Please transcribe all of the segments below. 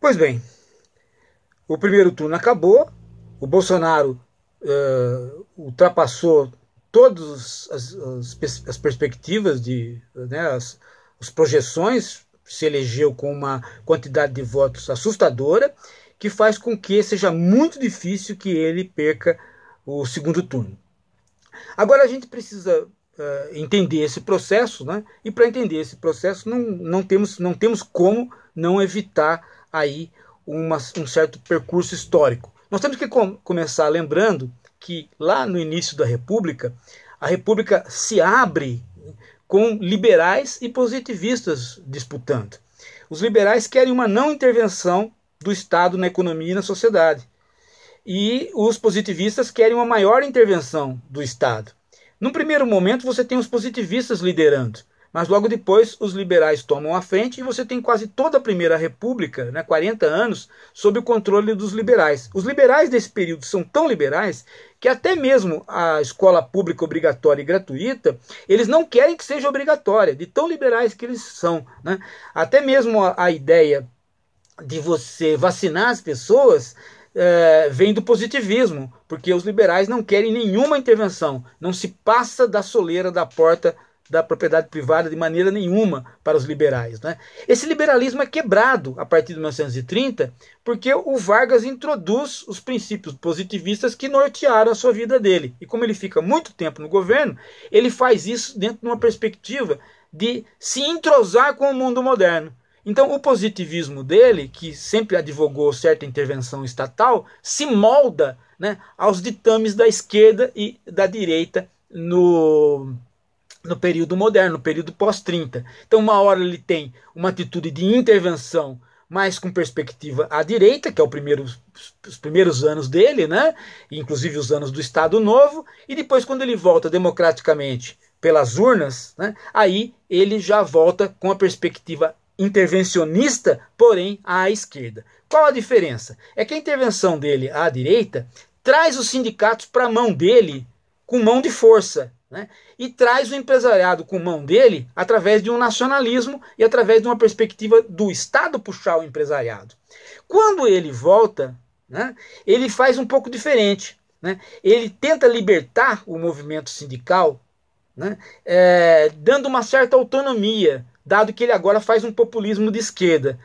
Pois bem, o primeiro turno acabou, o Bolsonaro uh, ultrapassou todas as, as, as perspectivas, de, né, as, as projeções, se elegeu com uma quantidade de votos assustadora, que faz com que seja muito difícil que ele perca o segundo turno. Agora a gente precisa uh, entender esse processo, né? e para entender esse processo não, não, temos, não temos como não evitar aí uma, um certo percurso histórico. Nós temos que com, começar lembrando que lá no início da República, a República se abre com liberais e positivistas disputando. Os liberais querem uma não intervenção do Estado na economia e na sociedade. E os positivistas querem uma maior intervenção do Estado. Num primeiro momento, você tem os positivistas liderando. Mas logo depois os liberais tomam a frente e você tem quase toda a Primeira República, né, 40 anos, sob o controle dos liberais. Os liberais desse período são tão liberais que até mesmo a escola pública obrigatória e gratuita, eles não querem que seja obrigatória, de tão liberais que eles são. Né? Até mesmo a, a ideia de você vacinar as pessoas é, vem do positivismo, porque os liberais não querem nenhuma intervenção, não se passa da soleira da porta da propriedade privada de maneira nenhuma para os liberais. Né? Esse liberalismo é quebrado a partir de 1930 porque o Vargas introduz os princípios positivistas que nortearam a sua vida dele. E como ele fica muito tempo no governo, ele faz isso dentro de uma perspectiva de se entrosar com o mundo moderno. Então, o positivismo dele, que sempre advogou certa intervenção estatal, se molda né, aos ditames da esquerda e da direita no no período moderno, no período pós-30. Então, uma hora ele tem uma atitude de intervenção, mais com perspectiva à direita, que é primeiro, os primeiros anos dele, né? inclusive os anos do Estado Novo, e depois, quando ele volta democraticamente pelas urnas, né? aí ele já volta com a perspectiva intervencionista, porém à esquerda. Qual a diferença? É que a intervenção dele à direita traz os sindicatos para a mão dele com mão de força né? E traz o empresariado com mão dele através de um nacionalismo e através de uma perspectiva do Estado puxar o empresariado. Quando ele volta, né, ele faz um pouco diferente. Né? Ele tenta libertar o movimento sindical, né, é, dando uma certa autonomia, dado que ele agora faz um populismo de esquerda.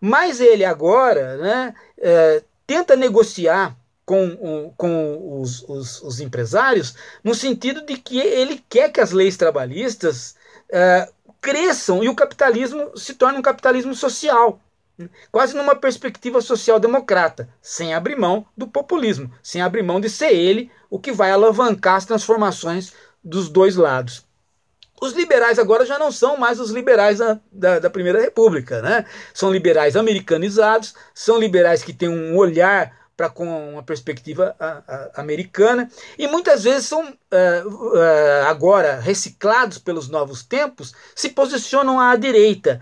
Mas ele agora né, é, tenta negociar com, com os, os, os, empresários, no sentido de que ele quer que as leis trabalhistas uh, cresçam e o capitalismo se torne um capitalismo social, quase numa perspectiva social-democrata, sem abrir mão do populismo, sem abrir mão de ser ele o que vai alavancar as transformações dos dois lados. Os liberais agora já não são mais os liberais da, da, da Primeira República, né? São liberais americanizados, são liberais que têm um olhar para com uma perspectiva a, a, americana e muitas vezes são uh, uh, agora reciclados pelos novos tempos se posicionam à direita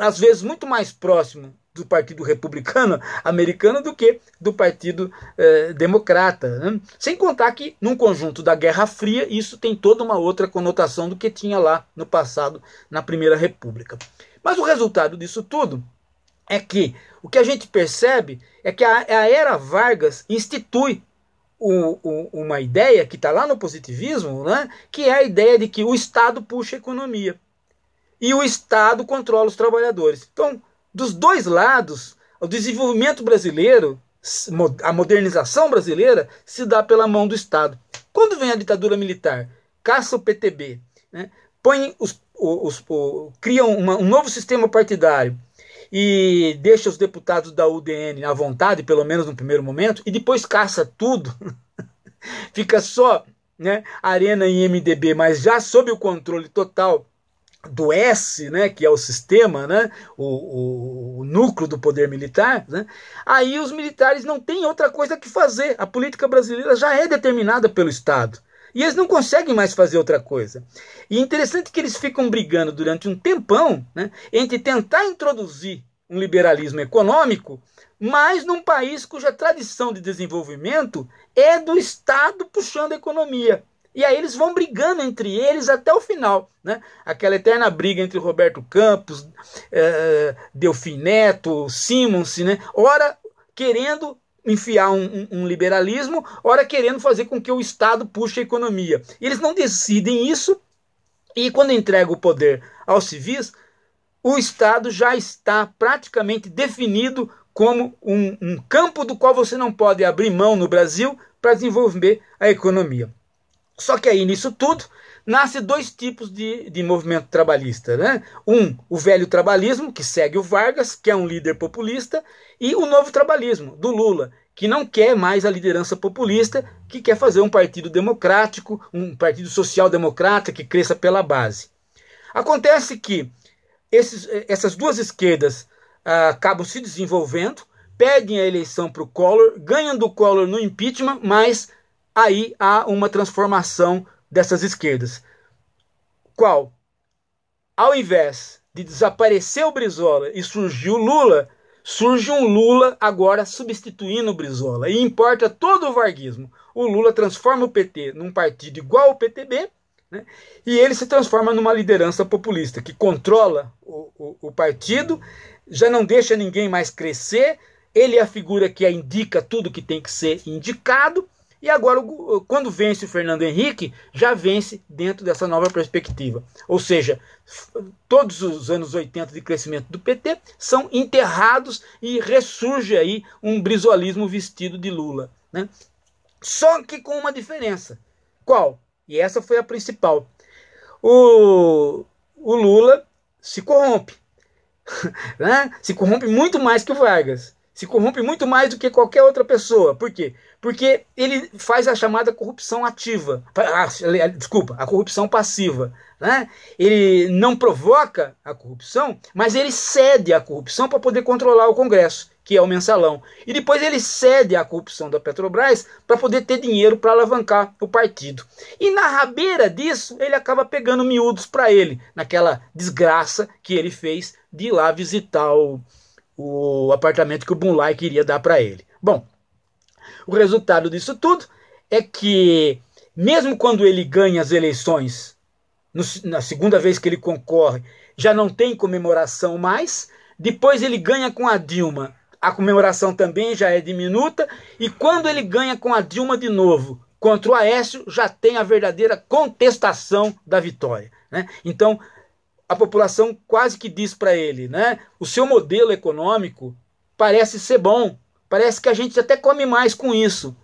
às vezes muito mais próximo do partido republicano americano do que do partido é, democrata né? sem contar que num conjunto da Guerra Fria isso tem toda uma outra conotação do que tinha lá no passado na Primeira República mas o resultado disso tudo é que o que a gente percebe é que a, é a era Vargas institui o, o, uma ideia que está lá no positivismo, né, que é a ideia de que o Estado puxa a economia e o Estado controla os trabalhadores. Então, dos dois lados, o desenvolvimento brasileiro, a modernização brasileira, se dá pela mão do Estado. Quando vem a ditadura militar, caça o PTB, né, põe os, os, os, criam uma, um novo sistema partidário e deixa os deputados da UDN à vontade, pelo menos no primeiro momento, e depois caça tudo. Fica só né, Arena e MDB, mas já sob o controle total do S, né, que é o sistema, né, o, o, núcleo do poder militar, né, aí os militares não têm outra coisa que fazer. A política brasileira já é determinada pelo Estado. E eles não conseguem mais fazer outra coisa. E é interessante que eles ficam brigando durante um tempão né, entre tentar introduzir um liberalismo econômico, mas num país cuja tradição de desenvolvimento é do Estado puxando a economia. E aí eles vão brigando entre eles até o final. Né? Aquela eterna briga entre Roberto Campos, eh, Neto, Simonsi, né? ora querendo enfiar um, um, um, liberalismo, ora querendo fazer com que o Estado puxe a economia. Eles não decidem isso e quando entrega o poder aos civis, o Estado já está praticamente definido como um, um campo do qual você não pode abrir mão no Brasil para desenvolver a economia. Só que aí nisso tudo nasce dois tipos de, de movimento trabalhista. Né? Um, o velho trabalhismo, que segue o Vargas, que é um líder populista, e o novo trabalhismo, do Lula, que não quer mais a liderança populista, que quer fazer um partido democrático, um partido social-democrata que cresça pela base. Acontece que esses, essas duas esquerdas ah, acabam se desenvolvendo, perdem a eleição para o Collor, ganham do Collor no impeachment, mas aí há uma transformação dessas esquerdas. Qual? Ao invés de desaparecer o Brizola e surgir o Lula, surge um Lula agora substituindo o Brizola e importa todo o varguismo. O Lula transforma o PT num partido igual ao PTB né? e ele se transforma numa liderança populista que controla o, o, o partido, já não deixa ninguém mais crescer. Ele é a figura que indica tudo que tem que ser indicado e agora, quando vence o Fernando Henrique, já vence dentro dessa nova perspectiva. Ou seja, todos os anos 80 de crescimento do PT são enterrados e ressurge aí um brisolismo vestido de Lula. Né? Só que com uma diferença. Qual? E essa foi a principal. O, o Lula se corrompe. né? Se corrompe muito mais que o Vargas. Se corrompe muito mais do que qualquer outra pessoa. Por quê? Porque ele faz a chamada corrupção ativa, ah, desculpa, a corrupção passiva. Né? Ele não provoca a corrupção, mas ele cede à corrupção para poder controlar o Congresso, que é o mensalão. E depois ele cede à corrupção da Petrobras para poder ter dinheiro para alavancar o partido. E na rabeira disso, ele acaba pegando miúdos para ele, naquela desgraça que ele fez de ir lá visitar o, o apartamento que o Bunlai queria dar para ele. Bom, o resultado disso tudo é que, mesmo quando ele ganha as eleições, no, na segunda vez que ele concorre, já não tem comemoração mais. Depois ele ganha com a Dilma. A comemoração também já é diminuta. E quando ele ganha com a Dilma de novo, contra o Aécio, já tem a verdadeira contestação da vitória. Né? Então, a população quase que diz para ele, né? O seu modelo econômico parece ser bom, Parece que a gente até come mais com isso.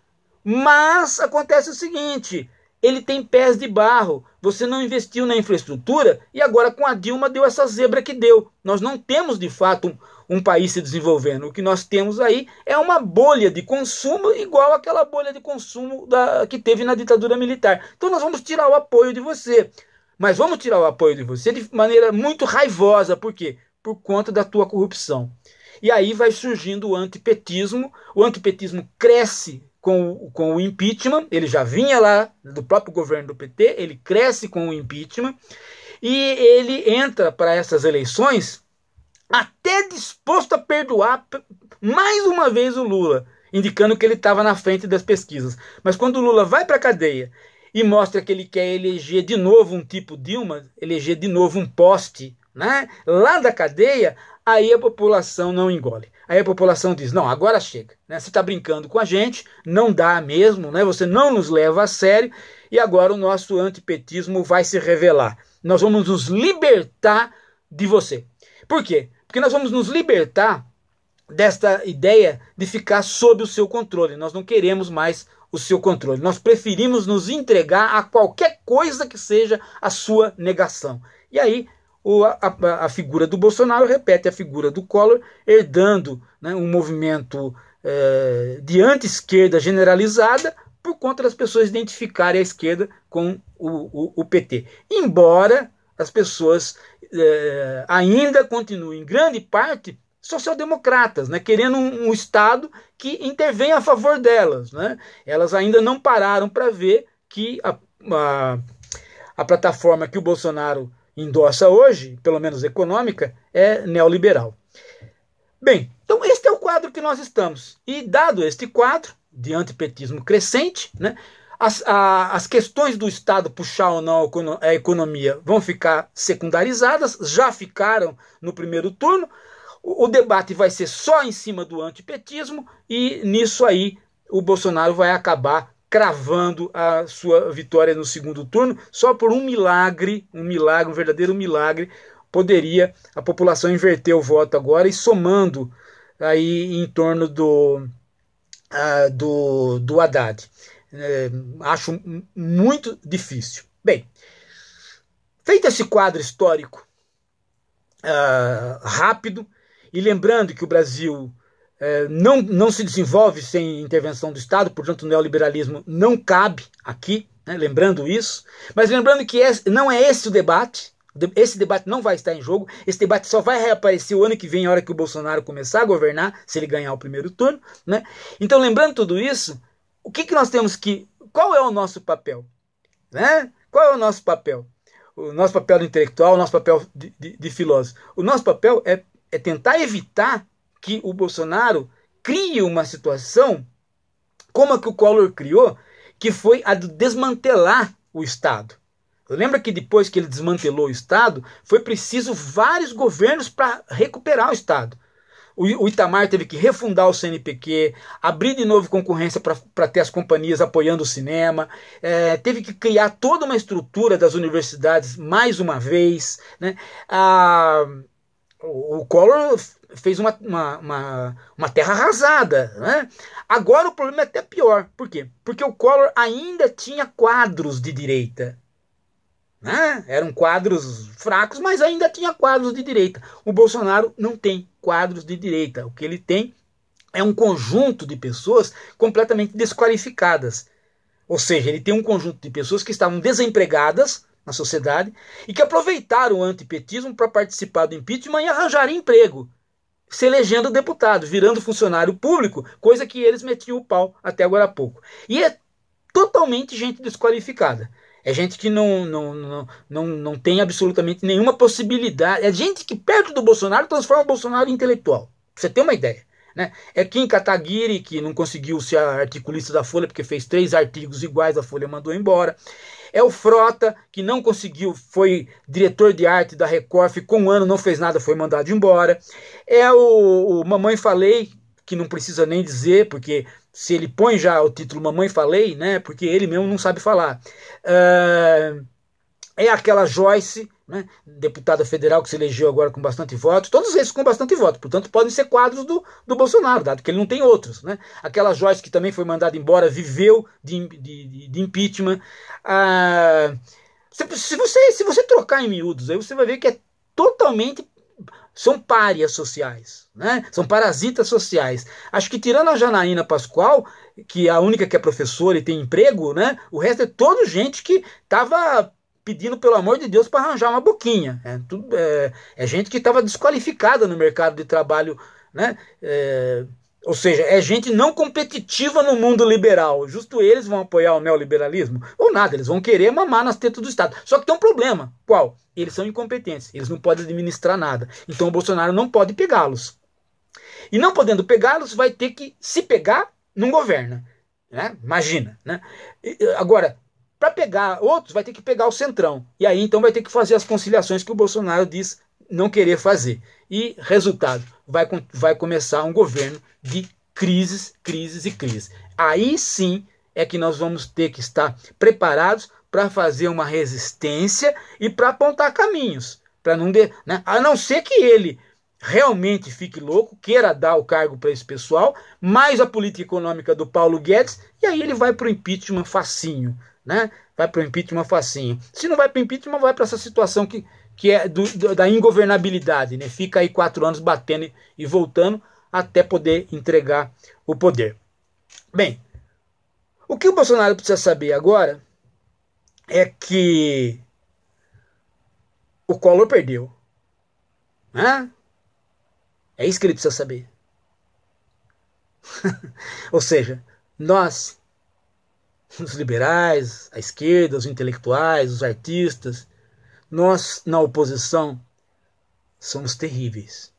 Mas acontece o seguinte: ele tem pés de barro. Você não investiu na infraestrutura e agora com a Dilma deu essa zebra que deu. Nós não temos de fato um, um, país se desenvolvendo. O que nós temos aí é uma bolha de consumo igual àquela bolha de consumo da, que teve na ditadura militar. Então nós vamos tirar o apoio de você. Mas vamos tirar o apoio de você de maneira muito raivosa. Por quê? Por conta da tua corrupção. E aí vai surgindo o antipetismo. O antipetismo cresce com, com o impeachment, ele já vinha lá do próprio governo do PT, ele cresce com o impeachment e ele entra para essas eleições até disposto a perdoar mais uma vez o Lula, indicando que ele estava na frente das pesquisas. Mas quando o Lula vai para a cadeia e mostra que ele quer eleger de novo um tipo Dilma, eleger de novo um poste, né? Lá da cadeia, aí a população não engole. Aí a população diz: não, agora chega, né? Você está brincando com a gente, não dá mesmo, né? Você não nos leva a sério e agora o nosso antipetismo vai se revelar. Nós vamos nos libertar de você. Por quê? Porque nós vamos nos libertar desta ideia de ficar sob o seu controle. Nós não queremos mais o seu controle. Nós preferimos nos entregar a qualquer coisa que seja a sua negação. E aí o, a, a, figura do Bolsonaro repete a figura do Collor, herdando né, um movimento é, de anti-esquerda generalizada por conta das pessoas identificarem a esquerda com o, o, o PT. Embora as pessoas é, ainda continuem, em grande parte, social-democratas, né, querendo um, um, Estado que intervenha a favor delas. Né? Elas ainda não pararam para ver que a, a, a plataforma que o Bolsonaro endossa hoje, pelo menos econômica, é neoliberal. Bem, então este é o quadro que nós estamos. E dado este quadro de antipetismo crescente, né, as, a, as questões do Estado puxar ou não a economia vão ficar secundarizadas, já ficaram no primeiro turno. O, o debate vai ser só em cima do antipetismo e nisso aí o Bolsonaro vai acabar cravando a sua vitória no segundo turno. Só por um milagre, um milagre, um verdadeiro milagre, poderia a população inverter o voto agora e somando aí em torno do uh, do, do Haddad. É, acho muito difícil. Bem, feito esse quadro histórico uh, rápido, e lembrando que o Brasil é, não, não se desenvolve sem intervenção do Estado, portanto, o neoliberalismo não cabe aqui, né, lembrando isso. Mas lembrando que esse, não é esse o debate, esse debate não vai estar em jogo, esse debate só vai reaparecer o ano que vem, a hora que o Bolsonaro começar a governar, se ele ganhar o primeiro turno. Né? Então, lembrando tudo isso, o que, que nós temos que. Qual é o nosso papel? Né? Qual é o nosso papel? O nosso papel intelectual, o nosso papel de, de, de filósofo. O nosso papel é, é tentar evitar que o Bolsonaro crie uma situação como a que o Collor criou, que foi a de desmantelar o Estado. Lembra que depois que ele desmantelou o Estado, foi preciso vários governos para recuperar o Estado. O Itamar teve que refundar o CNPq, abrir de novo concorrência para ter as companhias apoiando o cinema, é, teve que criar toda uma estrutura das universidades mais uma vez. Né? Ah, o, Collor fez uma, uma, uma, uma, terra arrasada. Né? Agora o problema é até pior. Por quê? Porque o Collor ainda tinha quadros de direita. Né? Eram quadros fracos, mas ainda tinha quadros de direita. O Bolsonaro não tem quadros de direita. O que ele tem é um conjunto de pessoas completamente desqualificadas. Ou seja, ele tem um conjunto de pessoas que estavam desempregadas na sociedade e que aproveitaram o antipetismo para participar do impeachment e arranjar emprego, se elegendo deputado, virando funcionário público, coisa que eles metiam o pau até agora há pouco. E é totalmente gente desqualificada. É gente que não, não, não, não, não tem absolutamente nenhuma possibilidade. É gente que perto do Bolsonaro transforma o Bolsonaro em intelectual. Pra você tem uma ideia. Né? É Kim Kataguiri, que não conseguiu ser articulista da Folha, porque fez três artigos iguais, a Folha mandou embora. É o Frota, que não conseguiu, foi diretor de arte da Record, ficou um ano, não fez nada, foi mandado embora. É o, o Mamãe Falei, que não precisa nem dizer, porque se ele põe já o título Mamãe Falei, né? Porque ele mesmo não sabe falar. Uh, é aquela Joyce né? deputada federal que se elegeu agora com bastante voto, todos esses com bastante voto, portanto podem ser quadros do, do Bolsonaro, dado que ele não tem outros. Né? Aquela Joyce que também foi mandada embora, viveu de, de, de impeachment. Ah, se, você, se você trocar em miúdos, aí você vai ver que é totalmente são párias sociais, né? são parasitas sociais. Acho que tirando a Janaína Pascoal, que é a única que é professora e tem emprego, né? o resto é todo gente que estava pedindo pelo amor de Deus para arranjar uma boquinha. É, tudo, é, é gente que estava desqualificada no mercado de trabalho, né? É, ou seja, é gente não competitiva no mundo liberal. Justo eles vão apoiar o neoliberalismo? Ou nada, eles vão querer mamar nas tetas do Estado. Só que tem um problema. Qual? Eles são incompetentes, eles não podem administrar nada. Então o Bolsonaro não pode pegá-los. E não podendo pegá-los, vai ter que se pegar, não governa. Né? Imagina. Né? Agora, para pegar outros, vai ter que pegar o centrão. E aí então vai ter que fazer as conciliações que o Bolsonaro diz não querer fazer. E resultado, vai, vai começar um governo de crises, crises e crises. Aí sim é que nós vamos ter que estar preparados para fazer uma resistência e para apontar caminhos, para não de, né? a não ser que ele realmente fique louco, queira dar o cargo para esse pessoal, mais a política econômica do Paulo Guedes, e aí ele vai para o impeachment facinho né? Vai para o impeachment facinho. Se não vai para o impeachment, vai para essa situação que, que é do, da ingovernabilidade, né? Fica aí quatro anos batendo e, e voltando até poder entregar o poder. Bem, o que o Bolsonaro precisa saber agora é que o Collor perdeu. Né? É isso que ele precisa saber. Ou seja, nós os liberais, a esquerda, os intelectuais, os artistas. Nós, na oposição, somos terríveis.